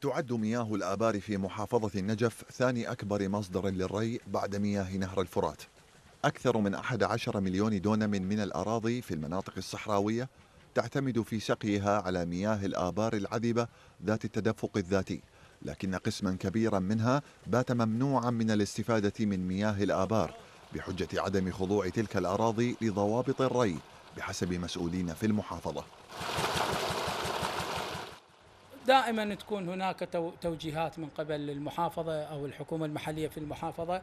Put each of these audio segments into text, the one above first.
تعد مياه الآبار في محافظة النجف ثاني أكبر مصدر للري بعد مياه نهر الفرات أكثر من 11 مليون دونم من الأراضي في المناطق الصحراوية تعتمد في سقيها على مياه الآبار العذبة ذات التدفق الذاتي لكن قسما كبيرا منها بات ممنوعا من الاستفادة من مياه الآبار بحجة عدم خضوع تلك الأراضي لضوابط الري بحسب مسؤولين في المحافظة دائما تكون هناك توجيهات من قبل المحافظة أو الحكومة المحلية في المحافظة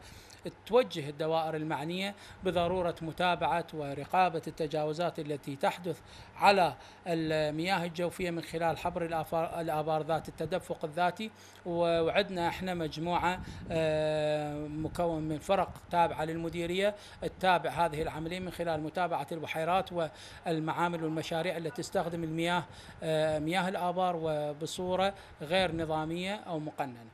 توجه الدوائر المعنية بضرورة متابعة ورقابة التجاوزات التي تحدث على المياه الجوفية من خلال حبر الآبار ذات التدفق الذاتي وعدنا احنا مجموعة آه، مكون من فرق تابعة للمديرية تتابع هذه العملية من خلال متابعة البحيرات والمعامل والمشاريع التي تستخدم المياه آه، مياه الآبار وب بصورة غير نظامية أو مقننة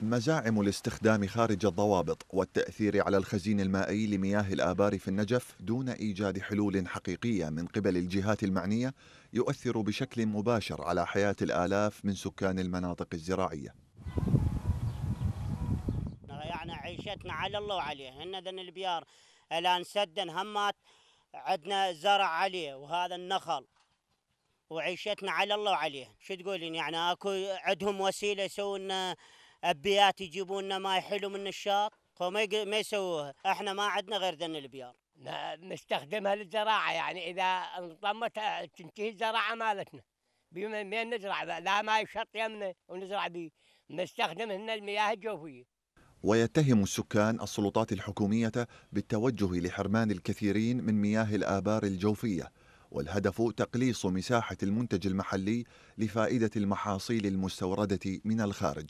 مزاعم الاستخدام خارج الضوابط والتأثير على الخزين المائي لمياه الآبار في النجف دون إيجاد حلول حقيقية من قبل الجهات المعنية يؤثر بشكل مباشر على حياة الآلاف من سكان المناطق الزراعية يعني عيشتنا على الله وعليه إن ذن البيار الآن سدن همات عندنا زرع عليه وهذا النخل وعيشتنا على الله وعليه شو تقولين يعني اكو عندهم وسيله يسوون ابيات يجيبون ماي حلو من الشاط هو ما يسووها احنا ما عندنا غير ذن البيار نستخدمها للزراعه يعني اذا انطمت تنتهي الزراعه مالتنا بما نزرع لا ما يشط يمنا ونزرع به نستخدم هنا المياه الجوفيه ويتهم السكان السلطات الحكومية بالتوجه لحرمان الكثيرين من مياه الآبار الجوفية والهدف تقليص مساحة المنتج المحلي لفائدة المحاصيل المستوردة من الخارج